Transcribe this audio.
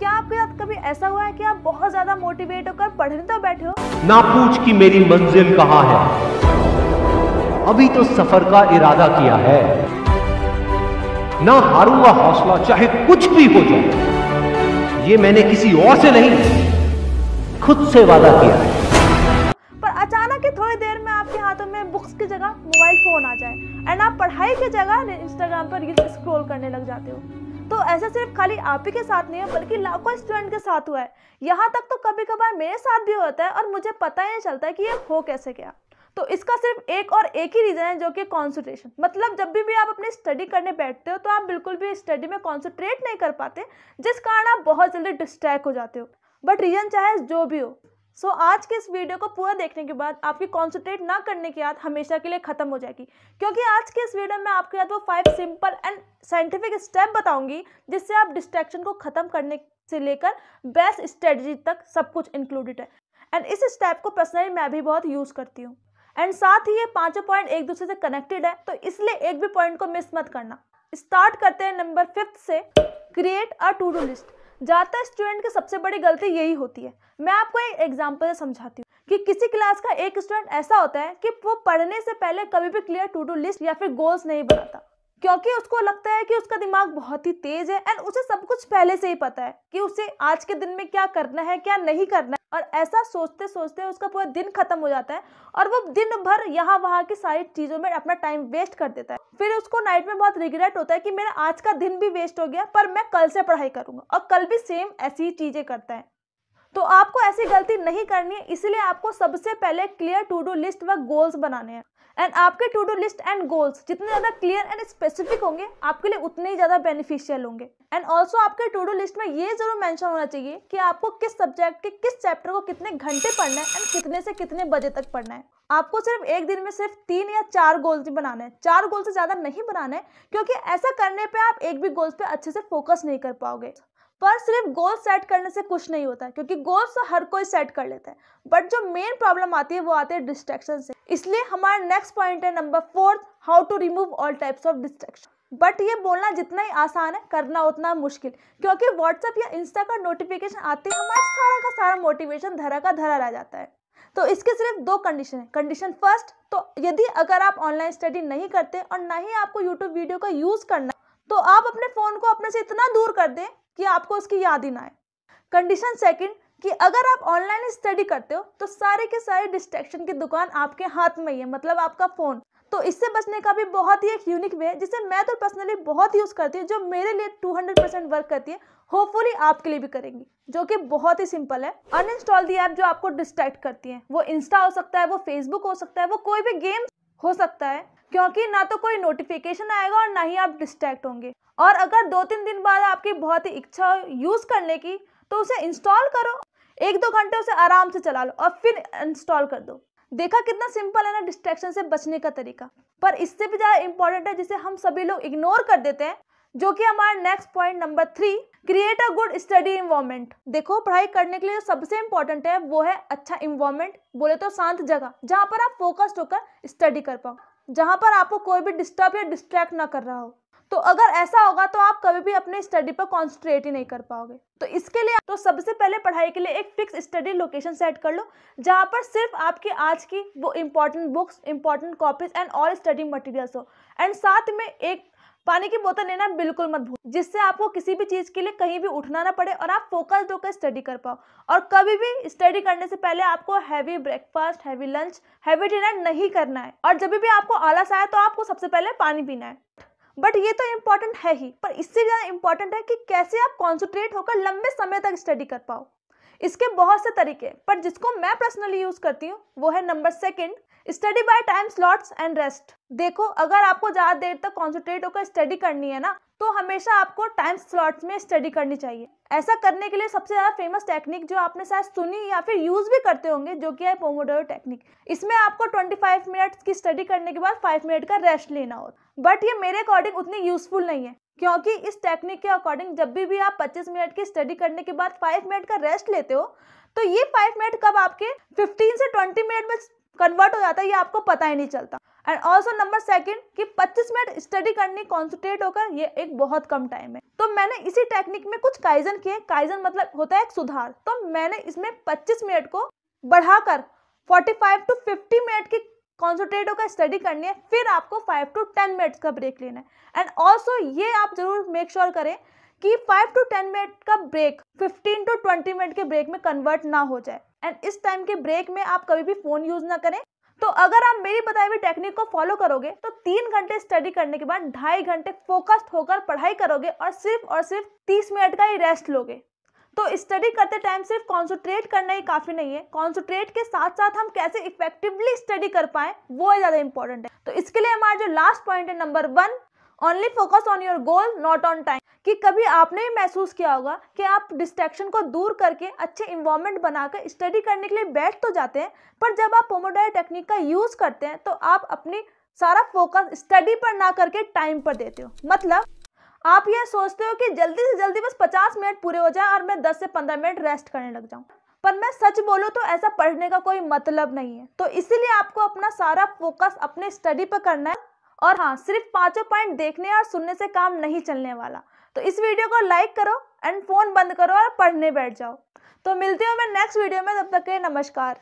क्या आपके साथ कभी ऐसा हुआ है कि आप बहुत ज्यादा मोटिवेट होकर पढ़ने तो बैठे हो ना पूछ की मेरी मंजिल कहाँ है अभी तो सफर का इरादा किया है ना हारूंगा हौसला चाहे कुछ भी हो जाए ये मैंने किसी और से नहीं खुद से वादा किया है पर अचानक ही थोड़ी देर में आपके हाथों में बुक्स की जगह मोबाइल फोन आ जाए एंड आप पढ़ाई की जगह इंस्टाग्राम पर रील्स स्क्रॉल करने लग जाते हो तो ऐसा सिर्फ खाली आप ही के साथ नहीं है बल्कि लाखों स्टूडेंट के साथ हुआ है यहाँ तक तो कभी कभार मेरे साथ भी होता है और मुझे पता ही नहीं चलता है कि ये हो कैसे गया तो इसका सिर्फ एक और एक ही रीज़न है जो कि कॉन्सेंट्रेशन मतलब जब भी भी आप अपनी स्टडी करने बैठते हो तो आप बिल्कुल भी स्टडी में कॉन्सेंट्रेट नहीं कर पाते जिस कारण आप बहुत जल्दी डिस्ट्रैक्ट हो जाते हो बट रीज़न चाहे जो भी हो सो so, आज के इस वीडियो को पूरा देखने के बाद आपकी कॉन्सेंट्रेट ना करने की याद हमेशा के लिए खत्म हो जाएगी क्योंकि आज के इस वीडियो में आपके याद वो five simple and scientific step बताऊंगी जिससे आप डिस्ट्रैक्शन को खत्म करने से लेकर बेस्ट स्ट्रेटजी तक सब कुछ इंक्लूडेड है एंड इस स्टेप को पर्सनली मैं भी बहुत यूज़ करती हूँ एंड साथ ही ये पांचों पॉइंट एक दूसरे से कनेक्टेड है तो इसलिए एक भी पॉइंट को मिस मत करना स्टार्ट करते हैं नंबर फिफ्थ से create a to do list ज़्यादातर स्टूडेंट की सबसे बड़ी गलती यही होती है मैं आपको एक एग्जाम्पल समझाती हूँ कि किसी क्लास का एक स्टूडेंट ऐसा होता है कि वो पढ़ने से पहले कभी भी क्लियर टू डू लिस्ट या फिर गोल्स नहीं बनाता क्योंकि उसको लगता है कि उसका दिमाग बहुत ही तेज है एंड उसे सब कुछ पहले से ही पता है कि उसे आज के दिन में क्या करना है क्या नहीं करना है और ऐसा सोचते सोचते उसका पूरा दिन खत्म हो जाता है और वो दिन भर यहाँ वहाँ की सारी चीज़ों में अपना टाइम वेस्ट कर देता है फिर उसको नाइट में बहुत रिग्रेट होता है कि मेरा आज का दिन भी वेस्ट हो गया पर मैं कल से पढ़ाई करूँगा और कल भी सेम ऐसी ही चीज़ें करता है तो आपको ऐसी गलती नहीं करनी है इसलिए आपको सबसे पहले क्लियर टू डू लिस्ट व गोल्स बनाने हैं एंड आपके to do list and goals जितने ज़्यादा क्लियर एंड स्पेसिफिक होंगे आपके लिए उतने ही ज़्यादा बेनिफिशियल होंगे एंड ऑल्सो आपके टू डू लिस्ट में ये जरूर मैंशन होना चाहिए कि आपको किस सब्जेक्ट के किस चैप्टर को कितने घंटे पढ़ना है एंड कितने से कितने बजे तक पढ़ना है आपको सिर्फ एक दिन में सिर्फ तीन या चार गोल्स ही बनाने हैं चार गोल से ज़्यादा नहीं बनाने क्योंकि ऐसा करने पे आप एक भी गोल्स पे अच्छे से फोकस नहीं कर पाओगे पर सिर्फ गोल सेट करने से कुछ नहीं होता क्योंकि गोल्स तो हर कोई सेट कर लेता है बट जो मेन प्रॉब्लम आती है वो आती है डिस्ट्रैक्शन से इसलिए हमारा नेक्स्ट पॉइंट है number fourth how to remove all types of distraction but ये बोलना जितना ही आसान है करना उतना मुश्किल क्योंकि व्हाट्सअप या इंस्टा का नोटिफिकेशन आते ही हमारा सारा का सारा मोटिवेशन धरा का धरा रह जाता है तो इसके सिर्फ दो कंडीशन है कंडीशन फर्स्ट तो यदि अगर आप ऑनलाइन स्टडी नहीं करते और ना ही आपको यूट्यूब वीडियो का यूज़ करना तो आप अपने फ़ोन को अपने से इतना दूर कर दें कि आपको उसकी याद ही ना आए कंडीशन सेकंड कि अगर आप ऑनलाइन स्टडी करते हो तो सारे के सारे डिस्ट्रैक्शन की दुकान आपके हाथ में ही है मतलब आपका फ़ोन तो इससे बचने का भी बहुत ही एक यूनिक वे है जिसे मैं तो पर्सनली बहुत यूज़ करती हूँ जो मेरे लिए 200 परसेंट वर्क करती है होपफुली आपके लिए भी करेंगी जो कि बहुत ही सिंपल है अनइंस्टॉल दी ऐप जो आपको डिस्ट्रैक्ट करती है वो इंस्टा हो सकता है वो फेसबुक हो सकता है वो कोई भी गेम हो सकता है क्योंकि ना तो कोई नोटिफिकेशन आएगा और ना ही आप डिस्ट्रैक्ट होंगे और अगर दो तीन दिन बाद आपकी बहुत ही इच्छा हो यूज़ करने की तो उसे इंस्टॉल करो एक दो घंटे उसे आराम से चला लो और फिर इंस्टॉल कर दो देखा कितना सिंपल है ना डिस्ट्रैक्शन से बचने का तरीका पर इससे भी ज़्यादा इंपॉर्टेंट है जिसे हम सभी लोग इग्नोर कर देते हैं जो कि हमारा next point number three create a good study environment देखो पढ़ाई करने के लिए जो सबसे इम्पोर्टेंट है वो है अच्छा इन्वायरमेंट बोले तो शांत जगह जहाँ पर आप फोकस्ड होकर स्टडी कर पाओ जहाँ पर आपको कोई भी डिस्टर्ब या डिस्ट्रैक्ट ना कर रहा हो तो अगर ऐसा होगा तो आप कभी भी अपने स्टडी पर कॉन्सेंट्रेट ही नहीं कर पाओगे तो इसके लिए तो सबसे पहले पढ़ाई के लिए एक फिक्स स्टडी लोकेशन सेट कर लो जहाँ पर सिर्फ आपकी आज की वो important books important copies and all study materials हो एंड साथ में एक पानी की बोतल लेना बिल्कुल मत भूल जिससे आपको किसी भी चीज़ के लिए कहीं भी उठना ना पड़े और आप फोकस्ड होकर स्टडी कर पाओ और कभी भी स्टडी करने से पहले आपको heavy breakfast heavy lunch heavy dinner नहीं करना है और जब भी आपको आलस आए तो आपको सबसे पहले पानी पीना है बट ये तो इम्पोर्टेंट है ही पर इससे ज़्यादा इम्पॉर्टेंट है कि कैसे आप कॉन्सेंट्रेट होकर लंबे समय तक स्टडी कर पाओ इसके बहुत से तरीके पर जिसको मैं पर्सनली यूज करती हूँ वो है number second study by time slots and rest देखो अगर आपको ज़्यादा देर तक कॉन्सेंट्रेट होकर स्टडी करनी है ना तो हमेशा आपको टाइम स्लॉट्स में स्टडी करनी चाहिए ऐसा करने के लिए सबसे ज़्यादा फेमस टेक्निक जो आपने शायद सुनी या फिर यूज़ भी करते होंगे जो कि है पोमोडोरो टेक्निक इसमें आपको 25 मिनट्स की स्टडी करने के बाद 5 मिनट का रेस्ट लेना हो बट ये मेरे अकॉर्डिंग उतनी यूज़फुल नहीं है क्योंकि इस टेक्निक के अकॉर्डिंग जब भी भी आप पच्चीस मिनट की स्टडी करने के बाद फाइव मिनट का रेस्ट लेते हो तो ये फाइव मिनट कब आपके फिफ्टीन से ट्वेंटी मिनट में कन्वर्ट हो जाता है ये आपको पता ही नहीं चलता एंड ऑल्सो नंबर सेकंड कि 25 मिनट स्टडी करनी कॉन्सेंट्रेट होकर ये एक बहुत कम टाइम है तो मैंने इसी टेक्निक में कुछ काइजन किए काइजन मतलब होता है एक सुधार तो मैंने इसमें 25 मिनट को बढ़ाकर 45 टू 50 मिनट की कॉन्सनट्रेटों का स्टडी करनी है फिर आपको फाइव टू टेन मिनट्स का ब्रेक लेना है एंड ऑल्सो ये आप जरूर मेक श्योर sure करें कि फाइव टू टेन मिनट का break fifteen to twenty minute के ब्रेक में कन्वर्ट ना हो जाए एंड इस टाइम के ब्रेक में आप कभी भी फ़ोन यूज़ ना करें तो अगर आप मेरी बताई हुई टेक्निक को फॉलो करोगे तो तीन घंटे स्टडी करने के बाद ढाई घंटे फोकस्ड होकर पढ़ाई करोगे और सिर्फ और सिर्फ तीस मिनट का ही रेस्ट लोगे तो स्टडी करते टाइम सिर्फ कॉन्सेंट्रेट करना ही काफ़ी नहीं है कॉन्सेंट्रेट के साथ साथ हम कैसे इफेक्टिवली स्टडी कर पाएँ वो ज़्यादा इंपॉर्टेंट है तो इसके लिए हमारा जो लास्ट पॉइंट है number one only focus on your goal not on time कि कभी आपने भी महसूस किया होगा कि आप डिस्ट्रैक्शन को दूर करके अच्छे इन्वॉर्मेंट बनाकर स्टडी करने के लिए बैठ तो जाते हैं पर जब आप पोमोडायर टेक्निक का यूज़ करते हैं तो आप अपनी सारा फोकस स्टडी पर ना करके टाइम पर देते हो मतलब आप यह सोचते हो कि जल्दी से जल्दी बस पचास मिनट पूरे हो जाए और मैं दस से पंद्रह मिनट रेस्ट करने लग जाऊँ पर मैं सच बोलूँ तो ऐसा पढ़ने का कोई मतलब नहीं है तो इसीलिए आपको अपना सारा फोकस अपने स्टडी पर करना है और हाँ सिर्फ पाँचों पॉइंट देखने और सुनने से काम नहीं चलने वाला तो इस वीडियो को लाइक करो एंड फ़ोन बंद करो और पढ़ने बैठ जाओ तो मिलते हो मैं नेक्स्ट वीडियो में तब तक के नमस्कार